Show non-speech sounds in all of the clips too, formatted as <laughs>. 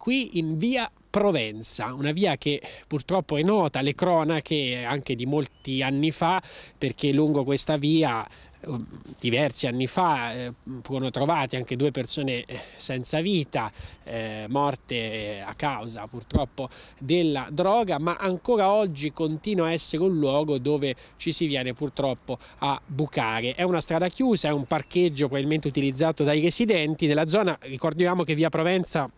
qui in via Provenza, una via che purtroppo è nota, alle cronache anche di molti anni fa, perché lungo questa via eh, diversi anni fa eh, furono trovate anche due persone eh, senza vita, eh, morte a causa purtroppo della droga, ma ancora oggi continua a essere un luogo dove ci si viene purtroppo a bucare. È una strada chiusa, è un parcheggio probabilmente utilizzato dai residenti. della zona ricordiamo che via Provenza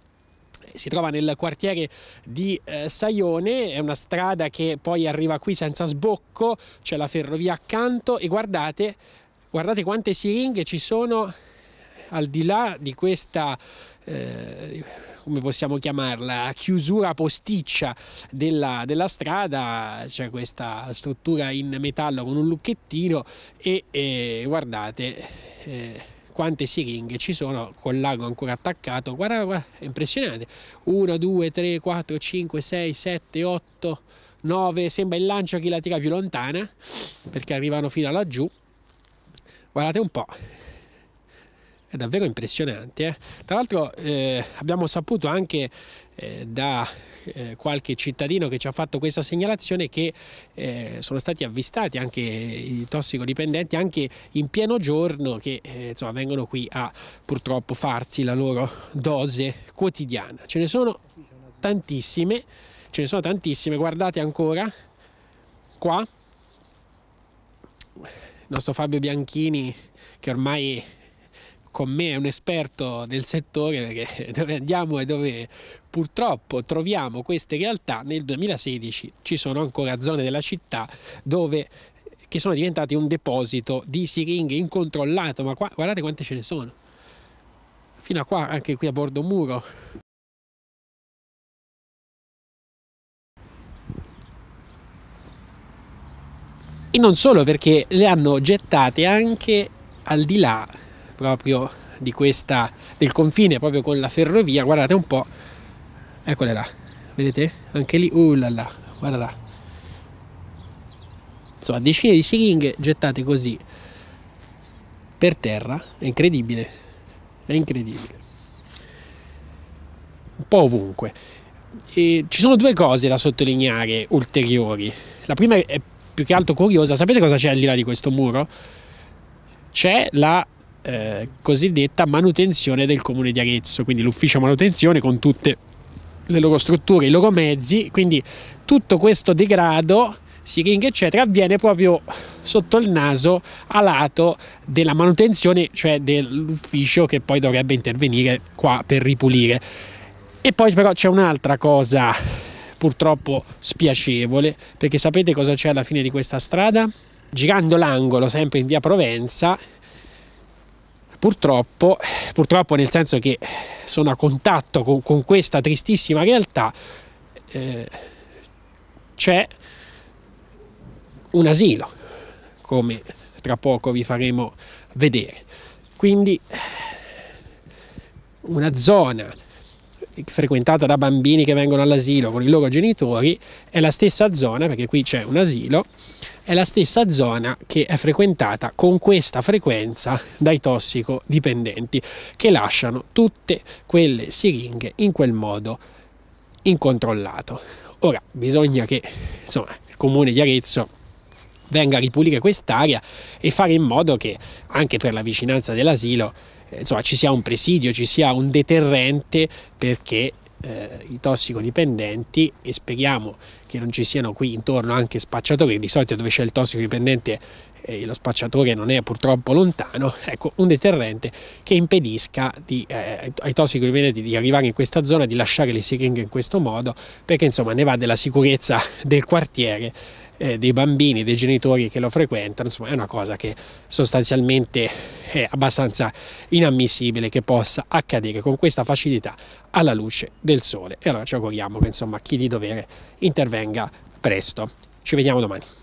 si trova nel quartiere di eh, Saione, è una strada che poi arriva qui senza sbocco, c'è la ferrovia accanto e guardate, guardate quante siringhe ci sono al di là di questa eh, come possiamo chiamarla, chiusura posticcia della, della strada, c'è questa struttura in metallo con un lucchettino e, e eh, guardate... Eh, quante siringhe ci sono col lago ancora attaccato. Guarda, guarda è impressionante. 1, 2, 3, 4, 5, 6, 7, 8, 9. Sembra il lancio a chi la tira più lontana perché arrivano fino laggiù. Guardate un po', è davvero impressionante. Eh? Tra l'altro eh, abbiamo saputo anche eh, da eh, qualche cittadino che ci ha fatto questa segnalazione che eh, sono stati avvistati anche i tossicodipendenti anche in pieno giorno che eh, insomma, vengono qui a purtroppo farsi la loro dose quotidiana. Ce ne sono tantissime, ce ne sono tantissime, guardate ancora qua. Il nostro Fabio Bianchini che ormai con me un esperto del settore perché <laughs> dove andiamo e dove purtroppo troviamo queste realtà nel 2016 ci sono ancora zone della città dove che sono diventate un deposito di siringhe incontrollato ma qua, guardate quante ce ne sono fino a qua anche qui a bordo muro e non solo perché le hanno gettate anche al di là proprio di questa, del confine proprio con la ferrovia, guardate un po', eccole là, vedete? Anche lì, uh là là, guarda là. Insomma, decine di siringhe gettate così per terra, è incredibile, è incredibile. Un po' ovunque. E ci sono due cose da sottolineare ulteriori. La prima è più che altro curiosa, sapete cosa c'è al di là di questo muro? C'è la eh, cosiddetta manutenzione del comune di Arezzo, quindi l'ufficio manutenzione con tutte le loro strutture, i loro mezzi, quindi tutto questo degrado, searing eccetera, avviene proprio sotto il naso a lato della manutenzione, cioè dell'ufficio che poi dovrebbe intervenire qua per ripulire. E poi però c'è un'altra cosa purtroppo spiacevole, perché sapete cosa c'è alla fine di questa strada? Girando l'angolo, sempre in via Provenza, Purtroppo, purtroppo nel senso che sono a contatto con, con questa tristissima realtà, eh, c'è un asilo, come tra poco vi faremo vedere. Quindi una zona frequentata da bambini che vengono all'asilo con i loro genitori, è la stessa zona, perché qui c'è un asilo, è la stessa zona che è frequentata con questa frequenza dai tossicodipendenti che lasciano tutte quelle siringhe in quel modo incontrollato. Ora bisogna che insomma, il comune di Arezzo venga a ripulire quest'area e fare in modo che anche per la vicinanza dell'asilo eh, insomma, ci sia un presidio, ci sia un deterrente perché eh, i tossicodipendenti e speriamo che non ci siano qui intorno anche spacciatori, di solito dove c'è il tossicodipendente e lo spacciatore non è purtroppo lontano, ecco un deterrente che impedisca di, eh, ai tossicodipenenti di arrivare in questa zona, di lasciare le siringhe in questo modo, perché insomma ne va della sicurezza <laughs> del quartiere eh, dei bambini, dei genitori che lo frequentano, insomma è una cosa che sostanzialmente è abbastanza inammissibile che possa accadere con questa facilità alla luce del sole. E allora ci auguriamo che insomma chi di dovere intervenga presto. Ci vediamo domani.